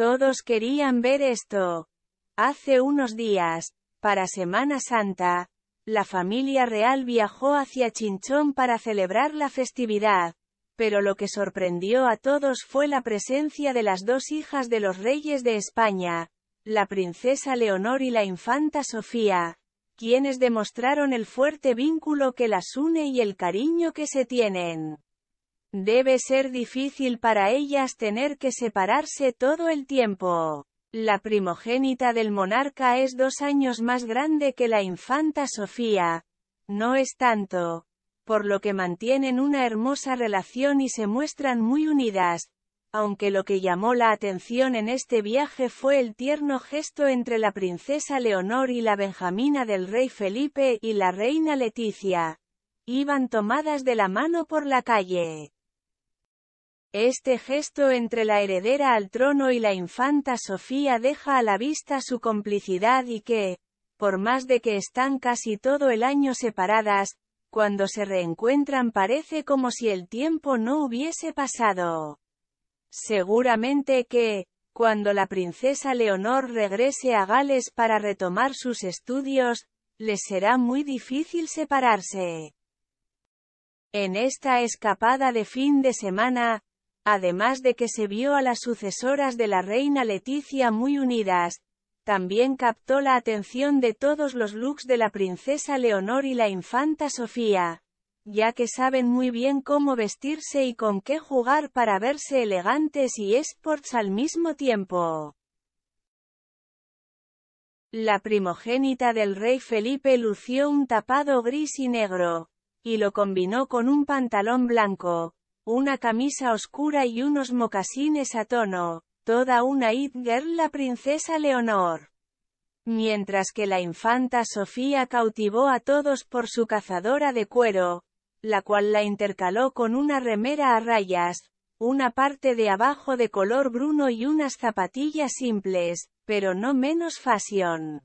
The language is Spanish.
Todos querían ver esto. Hace unos días, para Semana Santa, la familia real viajó hacia Chinchón para celebrar la festividad, pero lo que sorprendió a todos fue la presencia de las dos hijas de los reyes de España, la princesa Leonor y la infanta Sofía, quienes demostraron el fuerte vínculo que las une y el cariño que se tienen. Debe ser difícil para ellas tener que separarse todo el tiempo. La primogénita del monarca es dos años más grande que la infanta Sofía. No es tanto. Por lo que mantienen una hermosa relación y se muestran muy unidas. Aunque lo que llamó la atención en este viaje fue el tierno gesto entre la princesa Leonor y la benjamina del rey Felipe y la reina Leticia. Iban tomadas de la mano por la calle. Este gesto entre la heredera al trono y la infanta Sofía deja a la vista su complicidad y que, por más de que están casi todo el año separadas, cuando se reencuentran parece como si el tiempo no hubiese pasado. Seguramente que, cuando la princesa Leonor regrese a Gales para retomar sus estudios, les será muy difícil separarse. En esta escapada de fin de semana, además de que se vio a las sucesoras de la reina Leticia muy unidas, también captó la atención de todos los looks de la princesa Leonor y la infanta Sofía, ya que saben muy bien cómo vestirse y con qué jugar para verse elegantes y sports al mismo tiempo. La primogénita del rey Felipe lució un tapado gris y negro, y lo combinó con un pantalón blanco, una camisa oscura y unos mocasines a tono, toda una it la princesa Leonor. Mientras que la infanta Sofía cautivó a todos por su cazadora de cuero, la cual la intercaló con una remera a rayas, una parte de abajo de color bruno y unas zapatillas simples, pero no menos fashion.